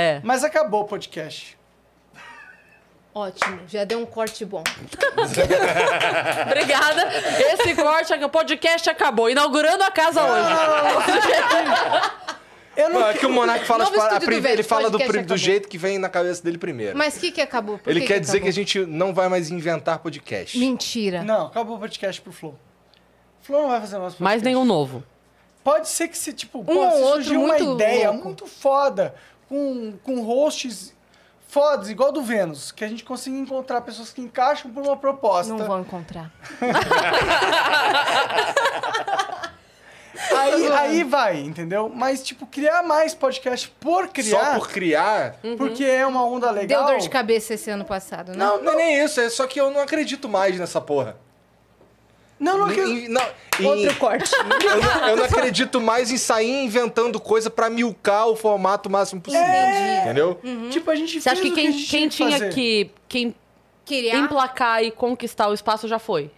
É. Mas acabou o podcast. Ótimo, já deu um corte bom. Obrigada. Esse corte, o podcast acabou. Inaugurando a casa hoje. Eu não... É que o Monark fala, ele fala do, do jeito que vem na cabeça dele primeiro. Mas o que, que acabou? Por ele que quer que dizer acabou? que a gente não vai mais inventar podcast. Mentira. Não, acabou o podcast pro Flow. Flow não vai fazer mais podcast. Mais nenhum novo. Pode ser que se, tipo, um pô, ou se surgir uma ideia louco. muito foda com, com hosts fodas, igual do Vênus, que a gente consiga encontrar pessoas que encaixam por uma proposta. Não vou encontrar. aí, aí vai, entendeu? Mas, tipo, criar mais podcast por criar. Só por criar? Uhum. Porque é uma onda legal. Deu dor de cabeça esse ano passado, né? Não, não, não é nem isso. É só que eu não acredito mais nessa porra. Não, não, em, não em, Outro corte. Eu não, eu não, acredito mais em sair inventando coisa pra milcar o formato máximo possível. É. Entendeu? Uhum. Tipo, a gente Você acha que quem, que quem tinha fazer. que. Quem Queria. emplacar e conquistar o espaço já foi?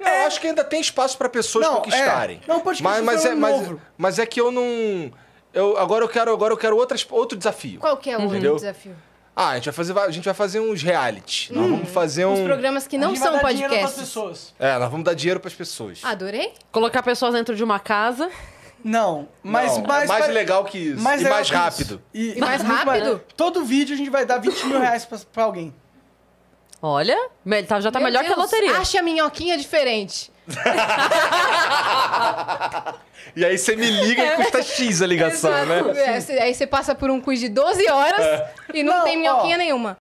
Eu é. acho que ainda tem espaço para pessoas não, é. conquistarem. É. Não, pode mas, mas, é, é mas, mas é que eu não. Eu, agora eu quero, agora eu quero outras, outro desafio. Qual que é o uhum. outro desafio? Ah, a gente vai fazer, a gente vai fazer uns reality. Nós hum. vamos fazer Uns um. programas que não são podcasts. pessoas. É, nós vamos dar dinheiro para as pessoas. Adorei. Colocar pessoas dentro de uma casa. Não, mas Não, é mais legal que isso. e legal mais que isso. rápido. E, E mais rápido? Todo vídeo a gente vai dar 20 mil reais para alguém. Olha, tá, já tá Meu melhor Deus, que a loteria. Acha a minhoquinha diferente. e aí você me liga e custa é. X a ligação, né? Exato. né? É, aí você passa por um quiz de 12 horas é. e não, não tem minhoquinha ó, nenhuma.